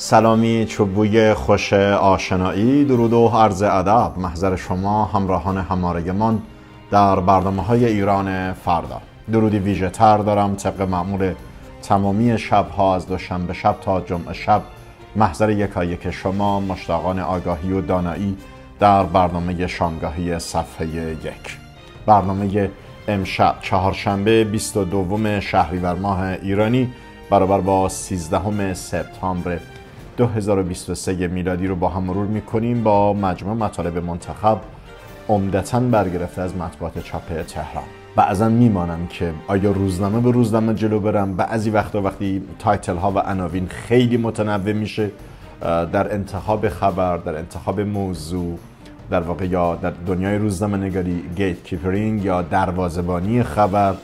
سلامی چوبوی خوش آشنایی درود و عرض ادب محضر شما همراهان همارگمان در برنامه های ایران فردا درودی ویژه تر دارم طبق معمول تمامی ها از دوشنبه شب تا جمعه شب محضر یکایک شما مشتاقان آگاهی و دانایی در برنامه شامگاهی صفحه یک برنامه امشب چهارشنبه 22 شهریور ماه ایرانی برابر با 13 سپتامبر 2023 میلادی رو با هم مرور میکنیم با مجموع مطالب منتخب عمدتا برگرفته از مطبوعات چاپ تهران بعضا میمانم که آیا روزنامه به روزنامه جلو برم بعضی وقتا وقتی تایتل ها و عناوین خیلی متنوع میشه در انتخاب خبر در انتخاب موضوع در واقع یا در دنیای روزنامه نگاری گیت کیپرینگ یا دروازبانی خبر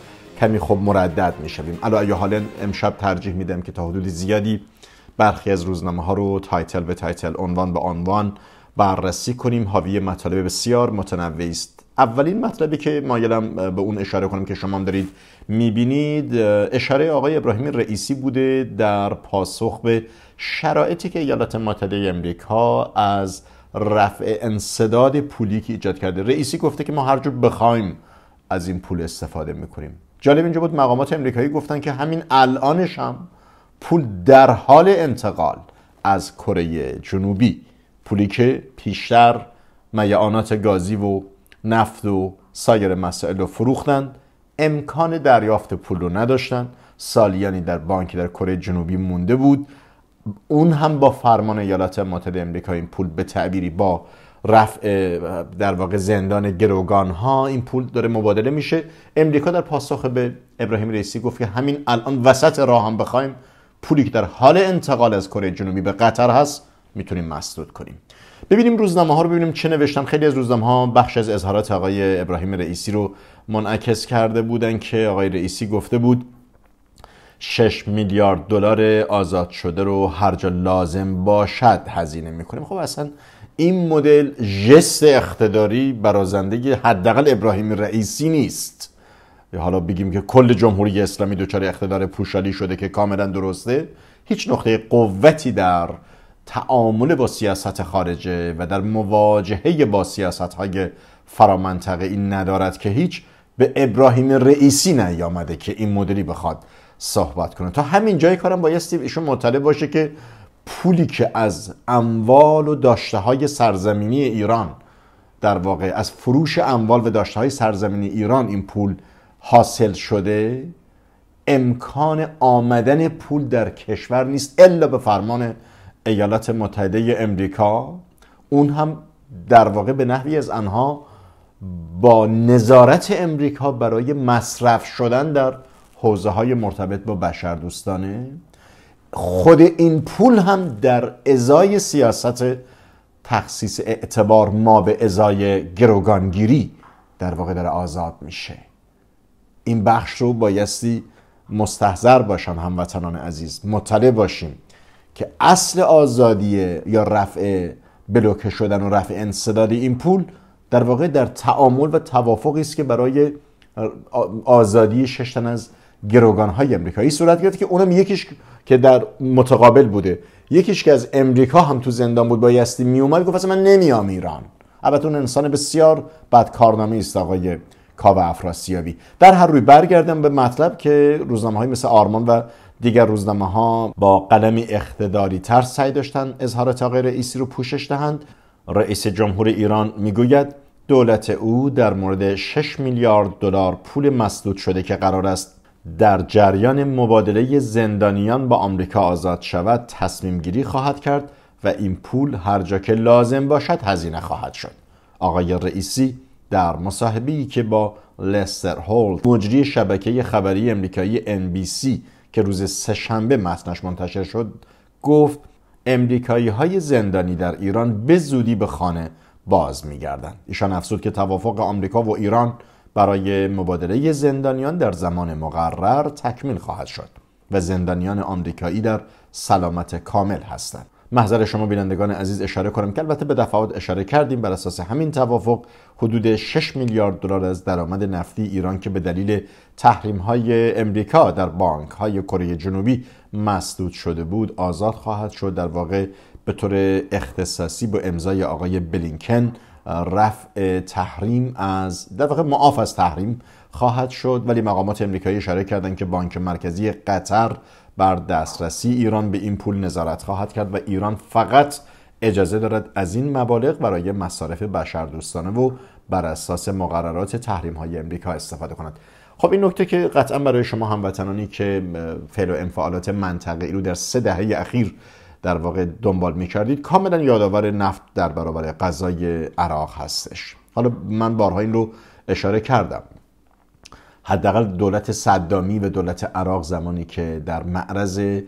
کمی خب مردد میشویم الان یا حالا امشب ترجیح میدم که تا حدود زیادی برخی از روزنامه ها رو تایتل به تایتل عنوان به عنوان بررسی کنیم حاوی مطالب بسیار متنوعی است اولین مطلبی که مایلم به اون اشاره کنم که شما هم دارید میبینید اشاره آقای ابراهیم رئیسی بوده در پاسخ به شرایطی که ایالات متحده امریکا از رفع انصداد پولی که ایجاد کرده رئیسی گفته که ما هر جور بخوایم از این پول استفاده میکنیم جالب اینجا بود مقامات امریکایی گفتن که همین الانش هم پول در حال انتقال از کره جنوبی پولی که پیشتر میعانات گازی و نفت و سایر مسائل رو فروختند امکان دریافت پول رو نداشتند سالیانی در بانکی در کره جنوبی مونده بود اون هم با فرمان ایالات متحده امریکا این پول به تعبیری با رفع در واقع زندان گروگان ها این پول داره مبادله میشه امریکا در پاسخ به ابراهیم رئیسی گفت که همین الان وسط راه هم بخوایم پولی که در حال انتقال از کره جنوبی به قطر هست میتونیم مسدود کنیم ببینیم روزنامه ها رو ببینیم چه نوشتم خیلی از روزنامه ها بخش از اظهارات آقای ابراهیم رئیسی رو منعکس کرده بودن که آقای رئیسی گفته بود 6 میلیارد دلار آزاد شده رو هر جا لازم باشد هزینه میکنیم خب اصلا این مدل جست اقتداری برازنده حداقل ابراهیم رئیسی نیست حالا بگیم که کل جمهوری اسلامی دچار اقتدار پوشالی شده که کاملا درسته هیچ نقطه قوتی در تعامل با سیاست خارجه و در مواجهه با سیاست های فرامنطقه این ندارد که هیچ به ابراهیم رئیسی نیامده که این مدلی بخواد صحبت کنه تا همین جای کارم بایستی ایشون مطلع باشه که پولی که از اموال و داشته های سرزمینی ایران در واقع از فروش اموال و داشته های سرزمینی ایران این پول حاصل شده امکان آمدن پول در کشور نیست الا به فرمان ایالات متحده امریکا اون هم در واقع به نحوی از آنها با نظارت امریکا برای مصرف شدن در حوزه های مرتبط با بشر دوستانه خود این پول هم در ازای سیاست تخصیص اعتبار ما به ازای گروگانگیری در واقع در آزاد میشه این بخش رو بایستی مستحضر باشم هموطنان عزیز مطلع باشیم که اصل آزادی یا رفع بلوکه شدن و رفع انصداد این پول در واقع در تعامل و توافقی است که برای آزادی شش از گروگان های امریکایی صورت گرفت که اونم یکیش که در متقابل بوده یکیش که از امریکا هم تو زندان بود بایستی میومد گفت اصلا من نمیام ایران البته اون انسان بسیار بد کارنامه است آقای کاوه افراسیابی در هر روی برگردم به مطلب که روزنامه های مثل آرمان و دیگر روزنامه ها با قلمی اقتداری تر سعی داشتند اظهارات آقای رئیسی رو پوشش دهند رئیس جمهور ایران میگوید دولت او در مورد 6 میلیارد دلار پول مسدود شده که قرار است در جریان مبادله زندانیان با آمریکا آزاد شود تصمیم گیری خواهد کرد و این پول هر جا که لازم باشد هزینه خواهد شد آقای رئیسی در مصاحبه‌ای که با لستر هولد مجری شبکه خبری امریکایی NBC که روز شنبه متنش منتشر شد گفت امریکایی های زندانی در ایران به زودی به خانه باز میگردند ایشان افزود که توافق آمریکا و ایران برای مبادله زندانیان در زمان مقرر تکمیل خواهد شد و زندانیان آمریکایی در سلامت کامل هستند محضر شما بینندگان عزیز اشاره کنم که البته به دفعات اشاره کردیم بر اساس همین توافق حدود 6 میلیارد دلار از درآمد نفتی ایران که به دلیل تحریم های امریکا در بانک های کره جنوبی مسدود شده بود آزاد خواهد شد در واقع به طور اختصاصی با امضای آقای بلینکن رفع تحریم از در واقع معاف از تحریم خواهد شد ولی مقامات امریکایی اشاره کردند که بانک مرکزی قطر بر دسترسی ایران به این پول نظارت خواهد کرد و ایران فقط اجازه دارد از این مبالغ برای مصارف بشردوستانه و بر اساس مقررات تحریم های امریکا استفاده کند خب این نکته که قطعا برای شما هموطنانی که فعل و انفعالات منطقه ای رو در سه دهه اخیر در واقع دنبال میکردید کاملا یادآور نفت در برابر غذای عراق هستش حالا من بارها این رو اشاره کردم حداقل دولت صدامی و دولت عراق زمانی که در معرض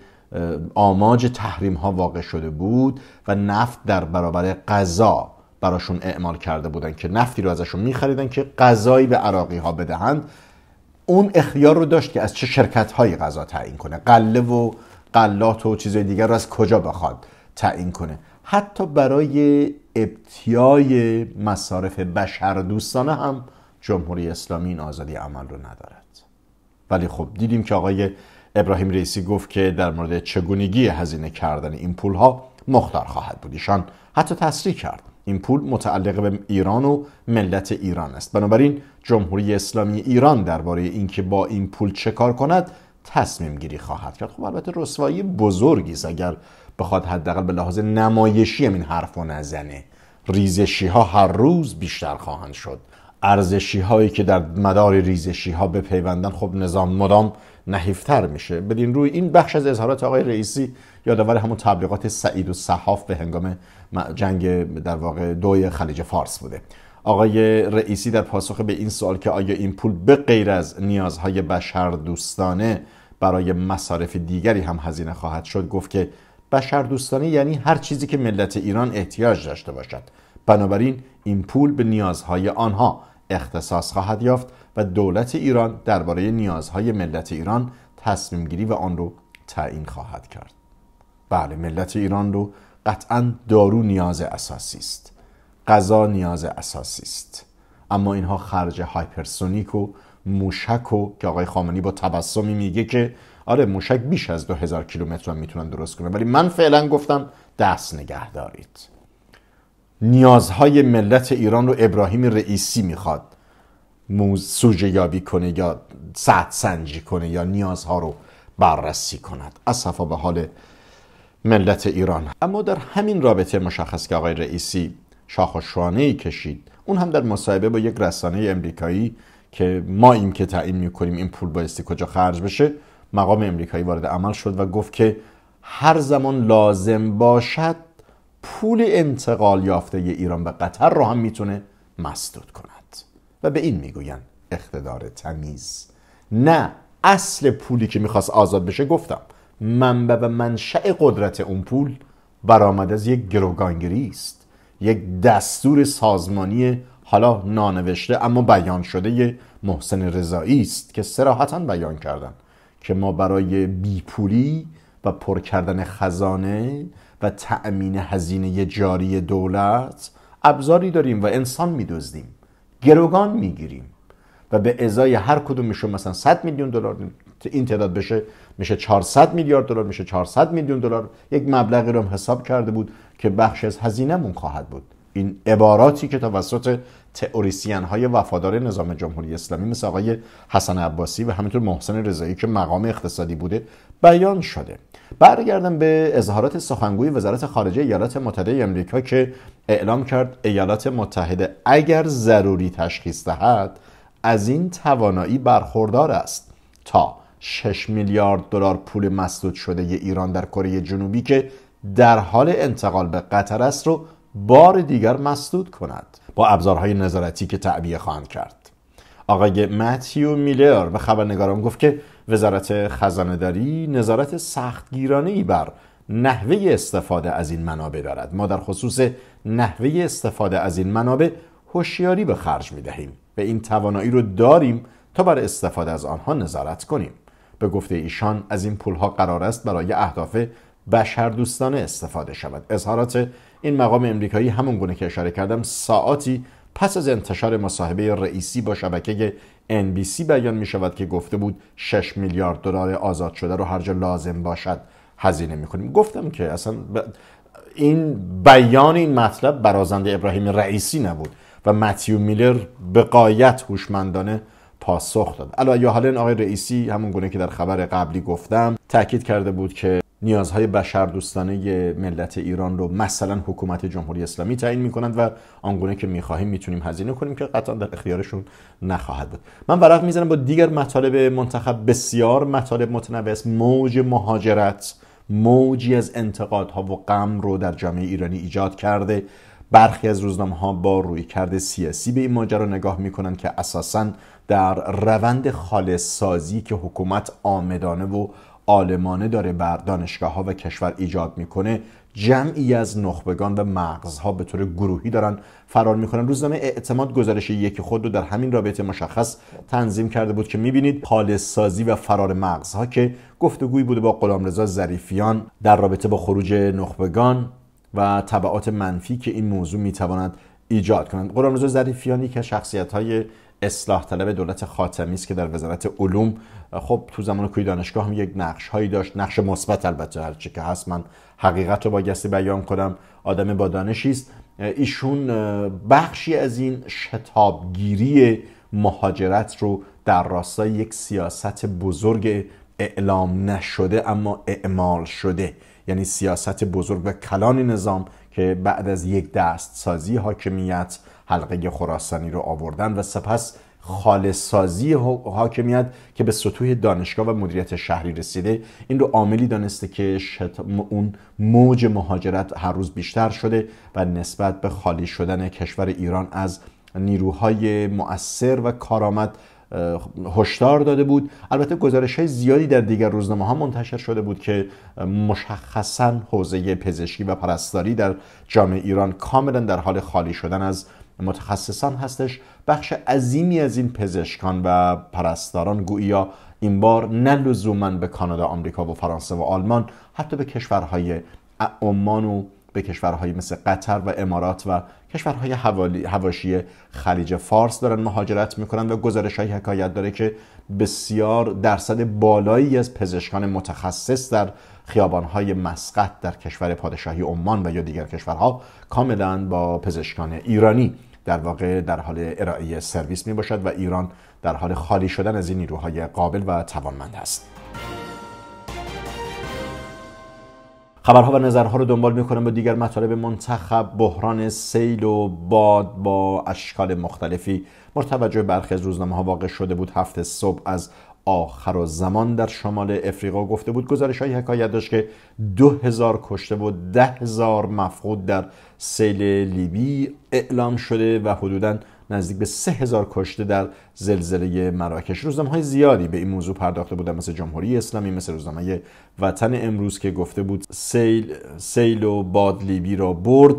آماج تحریم ها واقع شده بود و نفت در برابر غذا براشون اعمال کرده بودن که نفتی رو ازشون میخریدن که غذایی به عراقی ها بدهند اون اختیار رو داشت که از چه شرکت هایی غذا تعیین کنه قله و قلات و چیزهای دیگر رو از کجا بخواد تعیین کنه حتی برای ابتیای مصارف دوستانه هم جمهوری اسلامی این آزادی عمل رو ندارد ولی خب دیدیم که آقای ابراهیم رئیسی گفت که در مورد چگونگی هزینه کردن این ها مختار خواهد بود ایشان حتی تصریح کرد این پول متعلق به ایران و ملت ایران است بنابراین جمهوری اسلامی ایران درباره اینکه با این پول چه کار کند تصمیم گیری خواهد کرد خب البته رسوایی بزرگی است اگر بخواد حداقل به لحاظ نمایشی این حرف و نزنه ریزشی ها هر روز بیشتر خواهند شد ارزشی هایی که در مدار ریزشی ها به پیوندن خب نظام مدام نحیفتر میشه بدین روی این بخش از اظهارات آقای رئیسی یادآور همون تبلیغات سعید و صحاف به هنگام جنگ در واقع دوی خلیج فارس بوده آقای رئیسی در پاسخ به این سوال که آیا این پول به غیر از نیازهای بشر دوستانه برای مصارف دیگری هم هزینه خواهد شد گفت که بشر دوستانه یعنی هر چیزی که ملت ایران احتیاج داشته باشد بنابراین این پول به نیازهای آنها اختصاص خواهد یافت و دولت ایران درباره نیازهای ملت ایران تصمیم گیری و آن رو تعیین خواهد کرد بله ملت ایران رو قطعا دارو نیاز اساسی است غذا نیاز اساسی است اما اینها خرج هایپرسونیک و موشک و که آقای خامنی با تبسمی میگه که آره موشک بیش از دو هزار کیلومتر هم میتونن درست کنه. ولی من فعلا گفتم دست نگه دارید نیازهای ملت ایران رو ابراهیم رئیسی میخواد سوجه یابی کنه یا سعد سنجی کنه یا نیازها رو بررسی کند از به حال ملت ایران اما در همین رابطه مشخص که آقای رئیسی ای کشید اون هم در مصاحبه با یک رسانه امریکایی که ما این که تعیین میکنیم این پول بایستی کجا خرج بشه مقام امریکایی وارد عمل شد و گفت که هر زمان لازم باشد پول انتقال یافته ی ایران به قطر را هم میتونه مسدود کند و به این میگویند اقتدار تمیز نه اصل پولی که میخواست آزاد بشه گفتم منبع و منشأ قدرت اون پول برآمد از یک گروگانگیری است یک دستور سازمانی حالا نانوشته اما بیان شده محسن رضایی است که سراحتا بیان کردن که ما برای بیپولی و پر کردن خزانه و تأمین هزینه جاری دولت ابزاری داریم و انسان میدوزدیم گروگان میگیریم و به ازای هر کدومشون مثلا 100 میلیون دلار این تعداد بشه میشه 400 میلیارد دلار میشه 400 میلیون دلار یک مبلغی رو حساب کرده بود که بخش از هزینهمون خواهد بود این عباراتی که توسط تئوریسین های وفادار نظام جمهوری اسلامی مثل آقای حسن عباسی و همینطور محسن رضایی که مقام اقتصادی بوده بیان شده برگردم به اظهارات سخنگوی وزارت خارجه ایالات متحده آمریکا که اعلام کرد ایالات متحده اگر ضروری تشخیص دهد از این توانایی برخوردار است تا 6 میلیارد دلار پول مسدود شده ی ایران در کره جنوبی که در حال انتقال به قطر است رو بار دیگر مسدود کند با ابزارهای نظارتی که تعبیه خواهند کرد آقای متیو میلر به خبرنگاران گفت که وزارت داری نظارت سختگیرانه ای بر نحوه استفاده از این منابع دارد ما در خصوص نحوه استفاده از این منابع هوشیاری به خرج می دهیم و این توانایی رو داریم تا بر استفاده از آنها نظارت کنیم به گفته ایشان از این پولها قرار است برای اهداف بشردوستانه استفاده شود اظهارات این مقام امریکایی همون گونه که اشاره کردم ساعتی پس از انتشار مصاحبه رئیسی با شبکه NBC بیان می شود که گفته بود 6 میلیارد دلار آزاد شده رو هر جا لازم باشد هزینه می کنیم گفتم که اصلا این بیان این مطلب برازنده ابراهیم رئیسی نبود و متیو میلر به قایت هوشمندانه پاسخ داد علاوه یا آقای رئیسی همون گونه که در خبر قبلی گفتم تاکید کرده بود که نیازهای دوستانه ملت ایران رو مثلا حکومت جمهوری اسلامی تعیین میکنند و آنگونه که میخواهیم میتونیم هزینه کنیم که قطعا در اختیارشون نخواهد بود من ورق میزنم با دیگر مطالب منتخب بسیار مطالب متنوع موج مهاجرت موجی از انتقادها و غم رو در جامعه ایرانی ایجاد کرده برخی از روزنامه ها با روی کرده سیاسی به این ماجرا نگاه میکنن که اساسا در روند خالص سازی که حکومت آمدانه و آلمانه داره بر دانشگاه ها و کشور ایجاد میکنه جمعی از نخبگان و مغزها به طور گروهی دارن فرار میکنن روزنامه اعتماد گزارش یکی خود رو در همین رابطه مشخص تنظیم کرده بود که میبینید خالص سازی و فرار مغزها که گفتگویی بوده با غلامرضا ظریفیان در رابطه با خروج نخبگان و طبعات منفی که این موضوع میتواند ایجاد کنند غلامرضا ظریفیانی که شخصیت های اصلاح طلب دولت خاتمی است که در وزارت علوم خب تو زمان کوی دانشگاه هم یک نقش هایی داشت نقش مثبت البته هرچه که هست من حقیقت رو با گسی بیان کنم آدم با دانشی است ایشون بخشی از این شتابگیری مهاجرت رو در راستای یک سیاست بزرگ اعلام نشده اما اعمال شده یعنی سیاست بزرگ و کلان نظام که بعد از یک دست سازی حاکمیت حلقه خراسانی رو آوردن و سپس سازی حاکمیت که به سطوح دانشگاه و مدیریت شهری رسیده این رو عاملی دانسته که اون موج مهاجرت هر روز بیشتر شده و نسبت به خالی شدن کشور ایران از نیروهای مؤثر و کارآمد هشدار داده بود البته گزارش های زیادی در دیگر روزنامه ها منتشر شده بود که مشخصا حوزه پزشکی و پرستاری در جامعه ایران کاملا در حال خالی شدن از متخصصان هستش بخش عظیمی از این پزشکان و پرستاران گویا این بار نه لزوما به کانادا آمریکا و فرانسه و آلمان حتی به کشورهای عمان و به کشورهایی مثل قطر و امارات و کشورهای هواشی خلیج فارس دارن مهاجرت میکنن و گزارش های حکایت داره که بسیار درصد بالایی از پزشکان متخصص در خیابانهای مسقط در کشور پادشاهی عمان و یا دیگر کشورها کاملا با پزشکان ایرانی در واقع در حال ارائه سرویس می باشد و ایران در حال خالی شدن از این نیروهای قابل و توانمند است. خبرها و نظرها رو دنبال میکنم با دیگر مطالب منتخب بحران سیل و باد با اشکال مختلفی مرتوجه برخی از روزنامه ها واقع شده بود هفته صبح از آخر و زمان در شمال افریقا گفته بود گزارش های حکایت داشت که دو هزار کشته و ده هزار مفقود در سیل لیبی اعلام شده و حدوداً نزدیک به هزار کشته در زلزله مراکش روزنامه های زیادی به این موضوع پرداخته بودن مثل جمهوری اسلامی مثل روزنامه وطن امروز که گفته بود سیل سیل و باد لیبی را برد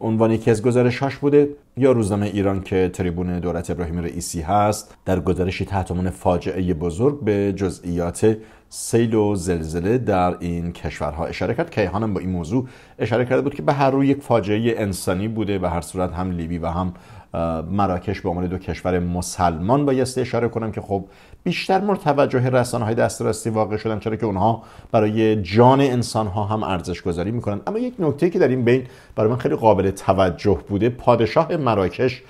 عنوان یکی از هاش بوده یا روزنامه ایران که تریبون دولت ابراهیم رئیسی هست در گزارشی تحت عنوان فاجعه بزرگ به جزئیات سیل و زلزله در این کشورها اشاره کرد که هم با این موضوع اشاره کرده بود که به هر روی یک فاجعه انسانی بوده و هر صورت هم لیبی و هم مراکش به عنوان دو کشور مسلمان بایسته اشاره کنم که خب بیشتر مورد توجه رسانه های دست واقع شدن چرا که اونها برای جان انسان ها هم ارزش گذاری میکنن اما یک نکته که در این بین برای من خیلی قابل توجه بوده پادشاه مراکش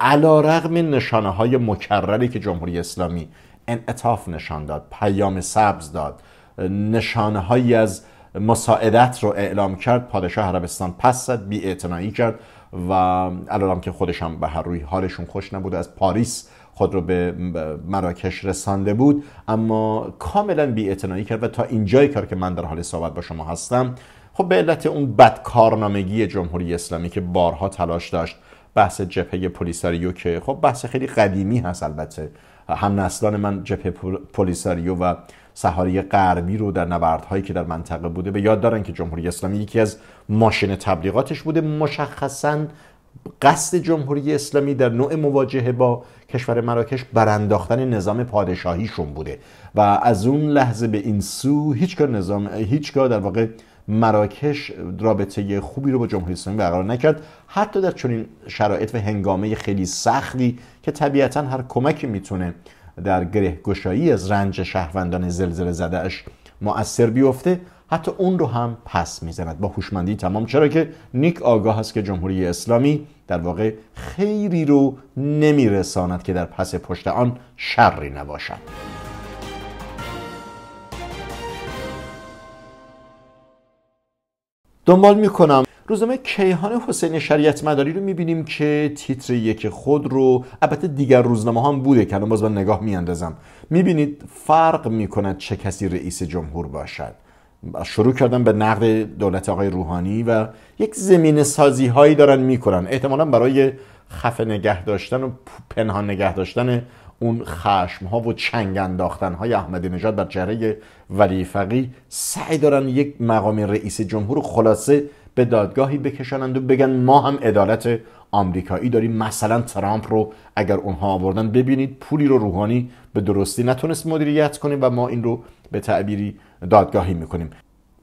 علا رغم نشانه های مکرری که جمهوری اسلامی انعطاف نشان داد پیام سبز داد نشانه هایی از مساعدت رو اعلام کرد پادشاه عربستان پس زد بی کرد و الانم که خودش هم به هر روی حالشون خوش نبود از پاریس خود رو به مراکش رسانده بود اما کاملا بی کرد و تا اینجای کار که من در حال صحبت با شما هستم خب به علت اون بدکارنامگی جمهوری اسلامی که بارها تلاش داشت بحث جبهه پلیساریو که خب بحث خیلی قدیمی هست البته هم نسلان من جبهه پلیساریو و سهاری غربی رو در نبردهایی که در منطقه بوده به یاد دارن که جمهوری اسلامی یکی از ماشین تبلیغاتش بوده مشخصا قصد جمهوری اسلامی در نوع مواجهه با کشور مراکش برانداختن نظام پادشاهیشون بوده و از اون لحظه به این سو هیچگاه نظام هیچگاه در واقع مراکش رابطه خوبی رو با جمهوری اسلامی برقرار نکرد حتی در چنین شرایط و هنگامه خیلی سختی که طبیعتا هر کمکی میتونه در گره گشایی از رنج شهروندان زلزله زدهش مؤثر بیفته حتی اون رو هم پس میزند با هوشمندی تمام چرا که نیک آگاه است که جمهوری اسلامی در واقع خیری رو نمیرساند که در پس پشت آن شری نباشد دنبال میکنم روزنامه کیهان حسین شریعت مداری رو میبینیم که تیتر یک خود رو البته دیگر روزنامه هم بوده که الان باز من نگاه میاندازم میبینید فرق میکند چه کسی رئیس جمهور باشد شروع کردن به نقد دولت آقای روحانی و یک زمین سازی هایی دارن میکنن احتمالا برای خفه نگه داشتن و پنهان نگه داشتن اون خشم ها و چنگ انداختن های احمدی نژاد بر چهره ولی فقی سعی دارن یک مقام رئیس جمهور خلاصه به دادگاهی بکشانند و بگن ما هم عدالت آمریکایی داریم مثلا ترامپ رو اگر اونها آوردن ببینید پولی رو روحانی به درستی نتونست مدیریت کنیم و ما این رو به تعبیری دادگاهی میکنیم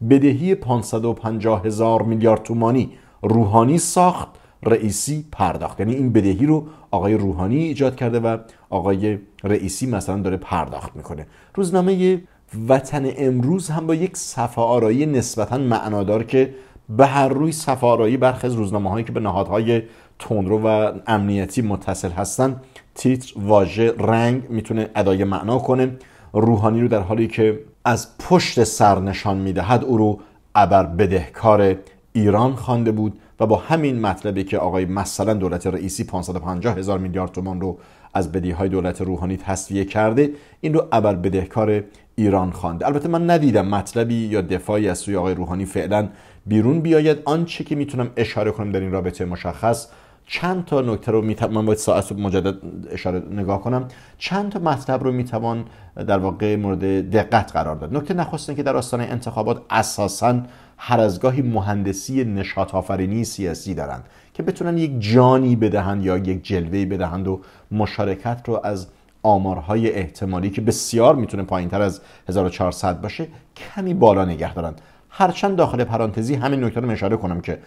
بدهی 550 هزار میلیارد تومانی روحانی ساخت رئیسی پرداخت یعنی این بدهی رو آقای روحانی ایجاد کرده و آقای رئیسی مثلا داره پرداخت میکنه روزنامه وطن امروز هم با یک صفحه آرایی نسبتا معنادار که به هر روی سفارایی برخی از روزنامه هایی که به نهادهای تندرو و امنیتی متصل هستن تیتر واژه رنگ میتونه ادای معنا کنه روحانی رو در حالی که از پشت سر نشان میدهد او رو ابر بدهکار ایران خوانده بود و با همین مطلبی که آقای مثلا دولت رئیسی 550 هزار میلیارد تومان رو از های دولت روحانی تصویه کرده این رو ابر بدهکار ایران خوانده البته من ندیدم مطلبی یا دفاعی از سوی آقای روحانی فعلا بیرون بیاید آنچه که میتونم اشاره کنم در این رابطه مشخص چند تا نکته رو میتونم، من باید ساعت مجدد اشاره نگاه کنم چند تا مطلب رو میتوان در واقع مورد دقت قرار داد نکته نخست که در آستانه انتخابات اساسا هر از گاهی مهندسی نشاط آفرینی سیاسی دارند که بتونن یک جانی بدهند یا یک جلوه بدهند و مشارکت رو از آمارهای احتمالی که بسیار میتونه پایینتر از 1400 باشه کمی بالا نگه دارند هرچند داخل پرانتزی همین نکته رو اشاره کنم که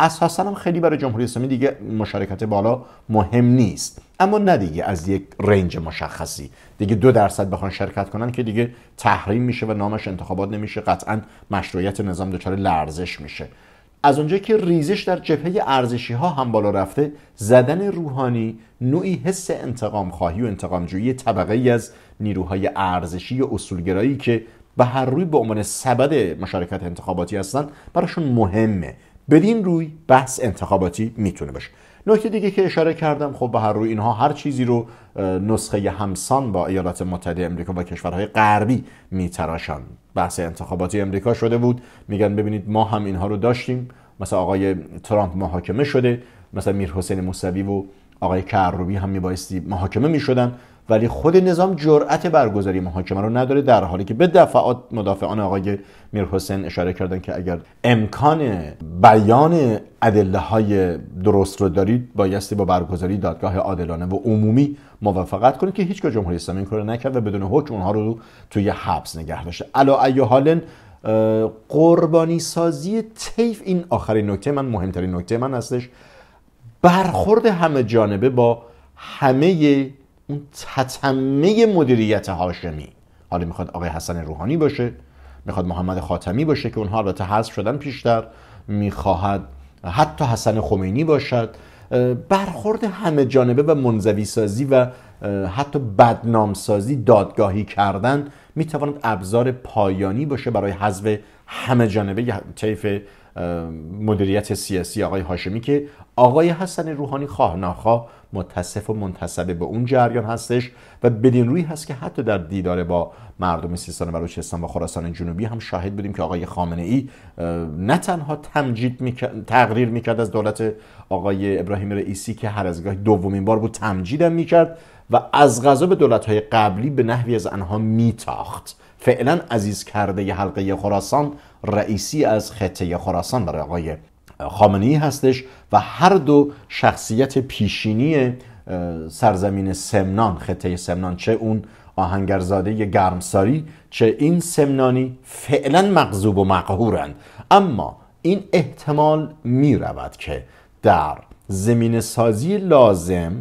اساسا هم خیلی برای جمهوری اسلامی دیگه مشارکت بالا مهم نیست اما نه دیگه از یک رنج مشخصی دیگه دو درصد بخوان شرکت کنن که دیگه تحریم میشه و نامش انتخابات نمیشه قطعا مشروعیت نظام دچار لرزش میشه از اونجا که ریزش در جبهه ارزشی ها هم بالا رفته زدن روحانی نوعی حس انتقام خواهی و جویی طبقه ای از نیروهای ارزشی و اصولگرایی که و هر روی به عنوان سبد مشارکت انتخاباتی هستن براشون مهمه بدین روی بحث انتخاباتی میتونه باشه نکته دیگه که اشاره کردم خب به هر روی اینها هر چیزی رو نسخه همسان با ایالات متحده امریکا و کشورهای غربی میتراشن بحث انتخاباتی امریکا شده بود میگن ببینید ما هم اینها رو داشتیم مثلا آقای ترامپ محاکمه شده مثلا میر حسین موسوی و آقای کروبی هم میبایستی محاکمه میشدن ولی خود نظام جرأت برگزاری محاکمه رو نداره در حالی که به دفعات مدافعان آقای میرحسین اشاره کردن که اگر امکان بیان ادله های درست رو دارید بایستی با برگزاری دادگاه عادلانه و عمومی موافقت کنید که هیچ جمهوری اسلامی این کارو نکرد و بدون حکم اونها رو توی حبس نگه داشته الا ای حالن قربانی سازی تیف این آخرین نکته من مهمترین نکته من هستش برخورد همه جانبه با همه اون تتمه مدیریت هاشمی حالا میخواد آقای حسن روحانی باشه میخواد محمد خاتمی باشه که اونها البته حذف شدن پیشتر میخواهد حتی حسن خمینی باشد برخورد همه جانبه و منزوی سازی و حتی بدنام سازی دادگاهی کردن میتواند ابزار پایانی باشه برای حذف همه جانبه طیف مدیریت سیاسی آقای هاشمی که آقای حسن روحانی خواه نخواه متصف و منتصب به اون جریان هستش و بدین روی هست که حتی در دیدار با مردم سیستان و بلوچستان و خراسان جنوبی هم شاهد بودیم که آقای خامنه ای نه تنها تمجید میکرد، تقریر میکرد از دولت آقای ابراهیم رئیسی که هر از گاهی دومین بار بود تمجیدم میکرد و از غذا به دولت های قبلی به نحوی از آنها میتاخت فعلا عزیز کرده ی حلقه خراسان رئیسی از خطه خراسان برای آقای ای هستش و هر دو شخصیت پیشینی سرزمین سمنان خطه سمنان چه اون آهنگرزاده گرمساری چه این سمنانی فعلا مغذوب و مقهورند اما این احتمال می رود که در زمین سازی لازم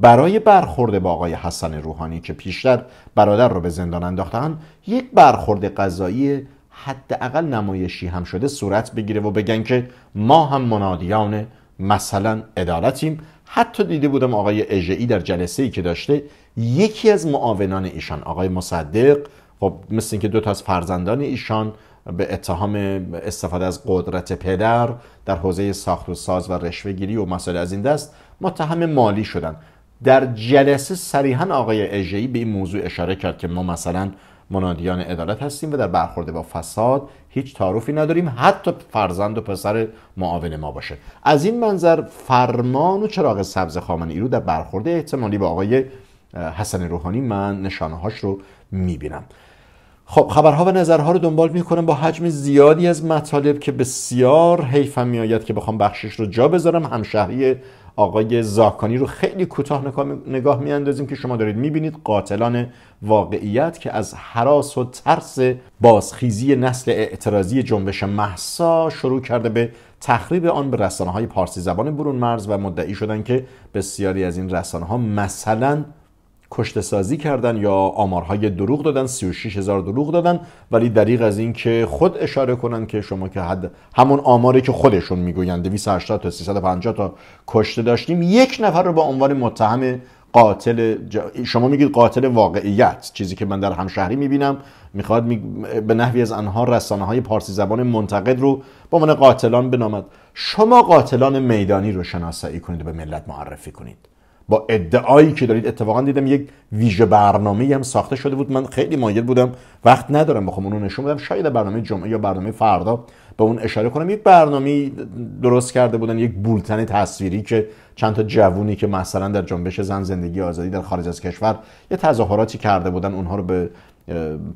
برای برخورد با آقای حسن روحانی که پیشتر برادر رو به زندان انداختن یک برخورد قضایی حداقل نمایشی هم شده صورت بگیره و بگن که ما هم منادیان مثلا عدالتیم حتی دیده بودم آقای ای در جلسه ای که داشته یکی از معاونان ایشان آقای مصدق خب مثل اینکه دو تا از فرزندان ایشان به اتهام استفاده از قدرت پدر در حوزه ساخت و ساز و رشوه گیری و مسائل از این دست متهم مالی شدن در جلسه صریحا آقای اجعی به این موضوع اشاره کرد که ما مثلا منادیان عدالت هستیم و در برخورد با فساد هیچ تعارفی نداریم حتی فرزند و پسر معاون ما باشه از این منظر فرمان و چراغ سبز خامنه ای رو در برخورد احتمالی با آقای حسن روحانی من نشانه هاش رو میبینم خب خبرها و نظرها رو دنبال میکنم با حجم زیادی از مطالب که بسیار حیفم میآید که بخوام بخشش رو جا بذارم همشهری آقای زاکانی رو خیلی کوتاه نگاه میاندازیم که شما دارید میبینید قاتلان واقعیت که از حراس و ترس بازخیزی نسل اعتراضی جنبش محسا شروع کرده به تخریب آن به رسانه های پارسی زبان برون مرز و مدعی شدن که بسیاری از این رسانه ها مثلا کشته سازی کردن یا آمارهای دروغ دادن 36 هزار دروغ دادن ولی دریغ از این که خود اشاره کنن که شما که حد همون آماری که خودشون میگویند 280 تا 350 تا کشته داشتیم یک نفر رو به عنوان متهم قاتل شما میگید قاتل واقعیت چیزی که من در همشهری میبینم میخواد به نحوی از آنها رسانه های پارسی زبان منتقد رو به عنوان قاتلان بنامد شما قاتلان میدانی رو شناسایی کنید و به ملت معرفی کنید با ادعایی که دارید اتفاقا دیدم یک ویژه برنامه هم ساخته شده بود من خیلی مایل بودم وقت ندارم بخوام اونو نشون بدم شاید برنامه جمعه یا برنامه فردا به اون اشاره کنم یک برنامه درست کرده بودن یک بولتن تصویری که چند تا جوونی که مثلا در جنبش زن زندگی آزادی در خارج از کشور یه تظاهراتی کرده بودن اونها رو به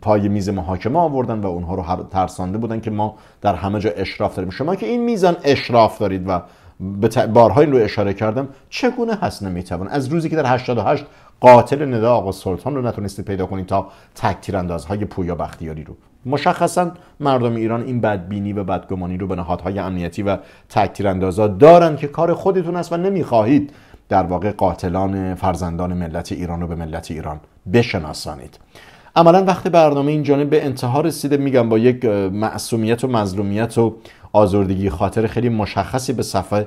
پای میز محاکمه آوردن و اونها رو ترسانده بودن که ما در همه جا اشراف داریم شما که این میزان اشراف دارید و به بارها این رو اشاره کردم چگونه هست نمیتوان از روزی که در 88 قاتل ندا آقا سلطان رو نتونستید پیدا کنید تا تکتیر اندازهای پویا بختیاری رو مشخصا مردم ایران این بدبینی و بدگمانی رو به نهادهای امنیتی و تکتیر اندازا دارن که کار خودتون است و نمیخواهید در واقع قاتلان فرزندان ملت ایران رو به ملت ایران بشناسانید عملا وقت برنامه این جانب به انتها رسیده میگم با یک معصومیت و مظلومیت و آزردگی خاطر خیلی مشخصی به صفحه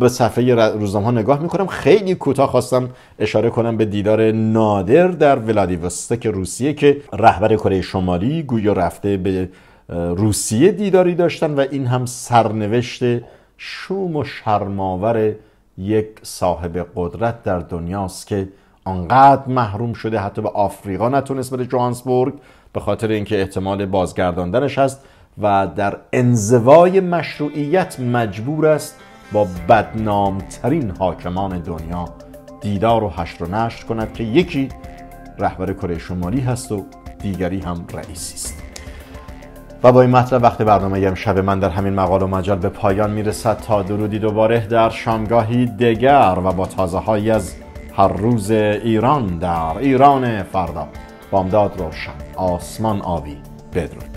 به صفحه روزنامه ها نگاه میکنم خیلی کوتاه خواستم اشاره کنم به دیدار نادر در ولادیوستوک روسیه که رهبر کره شمالی گویا رفته به روسیه دیداری داشتن و این هم سرنوشت شوم و شرماور یک صاحب قدرت در دنیاست که آنقدر محروم شده حتی به آفریقا نتونست بره جوهانسبورگ به خاطر اینکه احتمال بازگرداندنش هست و در انزوای مشروعیت مجبور است با بدنامترین حاکمان دنیا دیدار و هشت رو نشت کند که یکی رهبر کره شمالی هست و دیگری هم رئیسی است و با این مطلب وقت برنامه شب من در همین مقال و مجال به پایان میرسد تا درودی دوباره در شامگاهی دگر و با تازه های از هر روز ایران در ایران فردا بامداد روشن آسمان آبی بدرود